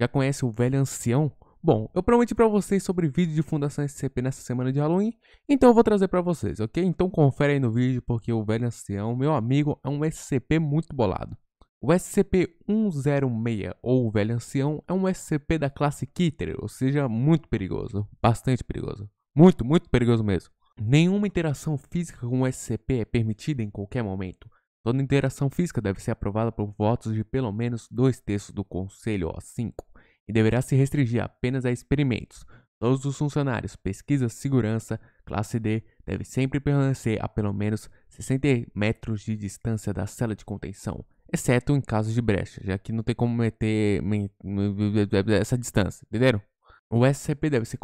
Já conhece o velho ancião? Bom, eu prometi para vocês sobre vídeo de Fundação SCP nessa semana de Halloween, então eu vou trazer para vocês, ok? Então confere aí no vídeo, porque o velho ancião, meu amigo, é um SCP muito bolado. O SCP-106, ou o velho ancião, é um SCP da classe Kitter, ou seja, muito perigoso, bastante perigoso. Muito, muito perigoso mesmo. Nenhuma interação física com o SCP é permitida em qualquer momento. Toda interação física deve ser aprovada por votos de pelo menos dois terços do conselho, o 5 e deverá se restringir apenas a experimentos. Todos os funcionários, pesquisa, segurança, classe D, devem sempre permanecer a pelo menos 60 metros de distância da cela de contenção, exceto em casos de brecha, já que não tem como meter essa distância, entenderam? O SCP deve ser,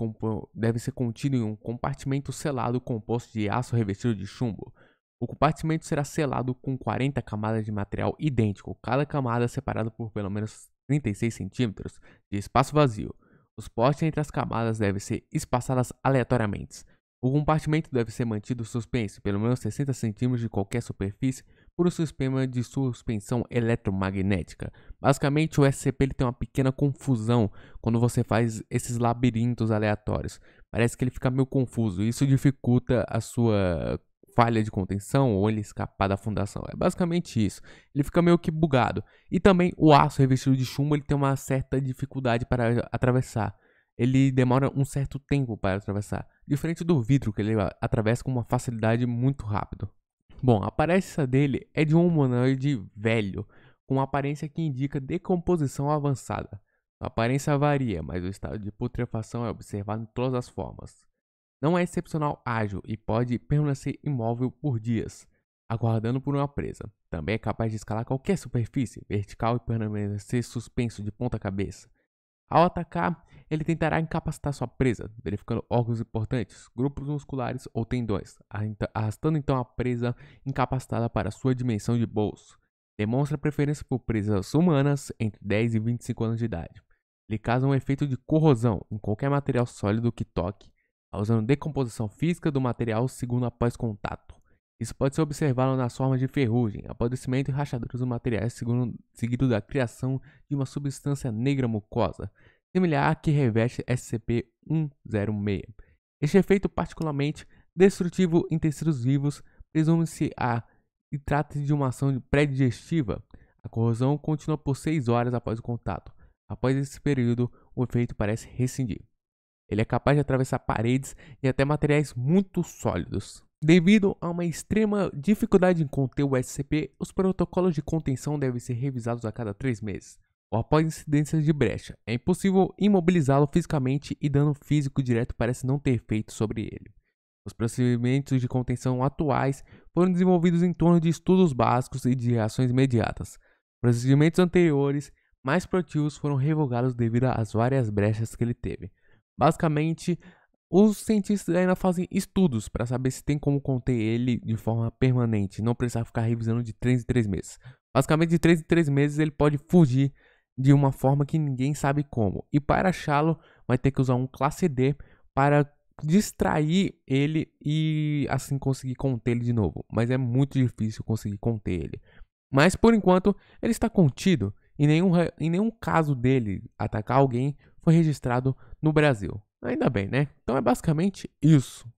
deve ser contido em um compartimento selado composto de aço revestido de chumbo. O compartimento será selado com 40 camadas de material idêntico, cada camada separada por pelo menos 36 centímetros de espaço vazio. Os postes entre as camadas devem ser espaçados aleatoriamente. O compartimento deve ser mantido suspenso pelo menos 60 centímetros de qualquer superfície por um sistema de suspensão eletromagnética. Basicamente, o SCP tem uma pequena confusão quando você faz esses labirintos aleatórios. Parece que ele fica meio confuso. Isso dificulta a sua falha de contenção ou ele escapar da fundação. É basicamente isso. Ele fica meio que bugado. E também o aço revestido de chumbo ele tem uma certa dificuldade para atravessar. Ele demora um certo tempo para atravessar, diferente do vidro que ele atravessa com uma facilidade muito rápido. Bom, a aparência dele é de um humanoide velho, com uma aparência que indica decomposição avançada. A aparência varia, mas o estado de putrefação é observado em todas as formas. Não é excepcional ágil e pode permanecer imóvel por dias, aguardando por uma presa. Também é capaz de escalar qualquer superfície vertical e permanecer suspenso de ponta cabeça. Ao atacar, ele tentará incapacitar sua presa, verificando órgãos importantes, grupos musculares ou tendões, arrastando então a presa incapacitada para sua dimensão de bolso. Demonstra preferência por presas humanas entre 10 e 25 anos de idade. Ele causa um efeito de corrosão em qualquer material sólido que toque, causando tá decomposição física do material segundo após contato. Isso pode ser observado nas formas de ferrugem, apodrecimento e rachaduras dos materiais, segundo, seguido da criação de uma substância negra mucosa, similar à que reveste SCP-106. Este efeito particularmente destrutivo em tecidos vivos presume-se a e trata-se de uma ação pré-digestiva. A corrosão continua por 6 horas após o contato. Após esse período, o efeito parece rescindir. Ele é capaz de atravessar paredes e até materiais muito sólidos. Devido a uma extrema dificuldade em conter o SCP, os protocolos de contenção devem ser revisados a cada três meses ou após incidências de brecha. É impossível imobilizá-lo fisicamente e dano físico direto parece não ter efeito sobre ele. Os procedimentos de contenção atuais foram desenvolvidos em torno de estudos básicos e de reações imediatas. Procedimentos anteriores, mais proativos, foram revogados devido às várias brechas que ele teve. Basicamente, os cientistas ainda fazem estudos para saber se tem como conter ele de forma permanente, não precisar ficar revisando de 3 em 3 meses. Basicamente, de 3 em 3 meses ele pode fugir de uma forma que ninguém sabe como. E para achá-lo, vai ter que usar um classe D para distrair ele e assim conseguir conter ele de novo. Mas é muito difícil conseguir conter ele. Mas por enquanto, ele está contido. Em nenhum, em nenhum caso dele atacar alguém foi registrado no Brasil. Ainda bem, né? Então é basicamente isso.